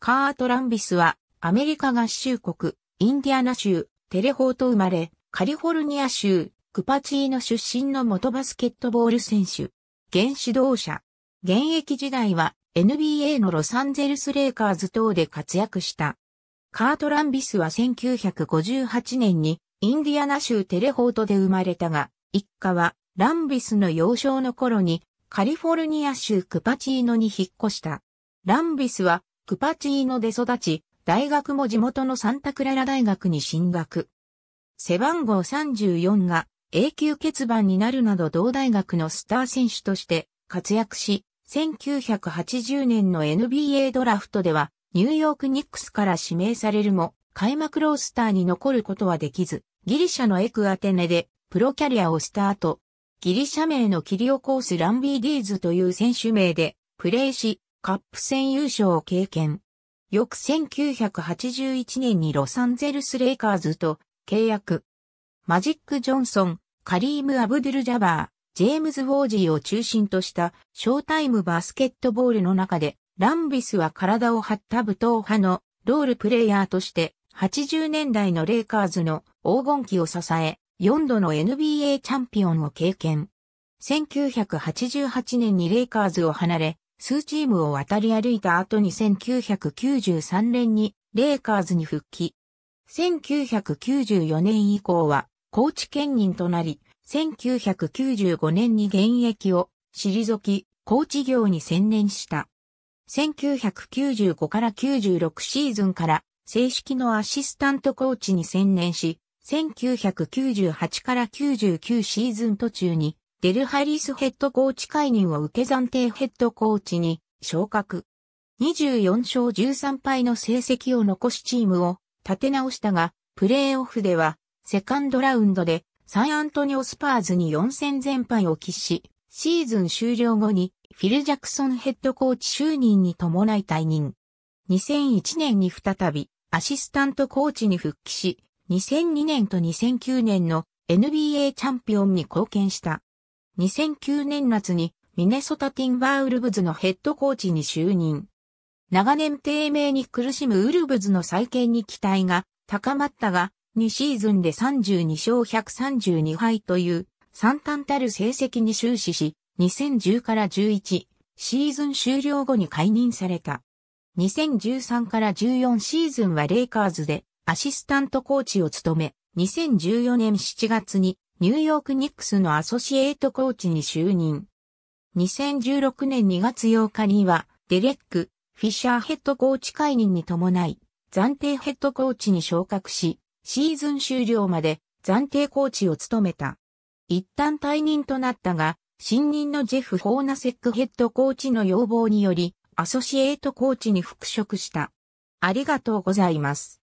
カート・ランビスはアメリカ合衆国、インディアナ州、テレホート生まれ、カリフォルニア州、クパチーノ出身の元バスケットボール選手。現指導者。現役時代は NBA のロサンゼルスレイカーズ等で活躍した。カート・ランビスは1958年にインディアナ州テレホートで生まれたが、一家はランビスの幼少の頃にカリフォルニア州クパチーノに引っ越した。ランビスはクパチーノで育ち、大学も地元のサンタクララ大学に進学。背番号34が永久欠番になるなど同大学のスター選手として活躍し、1980年の NBA ドラフトではニューヨークニックスから指名されるも、開幕ロースターに残ることはできず、ギリシャのエクアテネでプロキャリアをスタート。ギリシャ名のキリオコース・ランビーディーズという選手名でプレーし、カップ戦優勝を経験。翌1981年にロサンゼルスレイカーズと契約。マジック・ジョンソン、カリーム・アブドゥル・ジャバー、ジェームズ・ウォージーを中心としたショータイムバスケットボールの中で、ランビスは体を張った武闘派のロールプレイヤーとして80年代のレイカーズの黄金期を支え、4度の NBA チャンピオンを経験。1988年にレイカーズを離れ、数チームを渡り歩いた後に1993年にレイカーズに復帰。1994年以降は高知県人となり、1995年に現役を退き、高知業に専念した。1995から96シーズンから正式のアシスタントコーチに専念し、1998から99シーズン途中にデルハリスヘッドコーチ解任を受け暫定ヘッドコーチに昇格。24勝13敗の成績を残しチームを立て直したが、プレーオフではセカンドラウンドでサンアントニオスパーズに4戦全敗を喫し、シーズン終了後にフィル・ジャクソンヘッドコーチ就任に伴い退任。2001年に再びアシスタントコーチに復帰し、2002年と2009年の NBA チャンピオンに貢献した。2009年夏にミネソタティンバーウルブズのヘッドコーチに就任。長年低迷に苦しむウルブズの再建に期待が高まったが、2シーズンで32勝132敗という惨憺たる成績に終始し、2010から11シーズン終了後に解任された。2013から14シーズンはレイカーズでアシスタントコーチを務め、2014年7月にニューヨークニックスのアソシエイトコーチに就任。2016年2月8日には、デレック・フィッシャーヘッドコーチ解任に伴い、暫定ヘッドコーチに昇格し、シーズン終了まで暫定コーチを務めた。一旦退任となったが、新任のジェフ・ホーナセックヘッドコーチの要望により、アソシエイトコーチに復職した。ありがとうございます。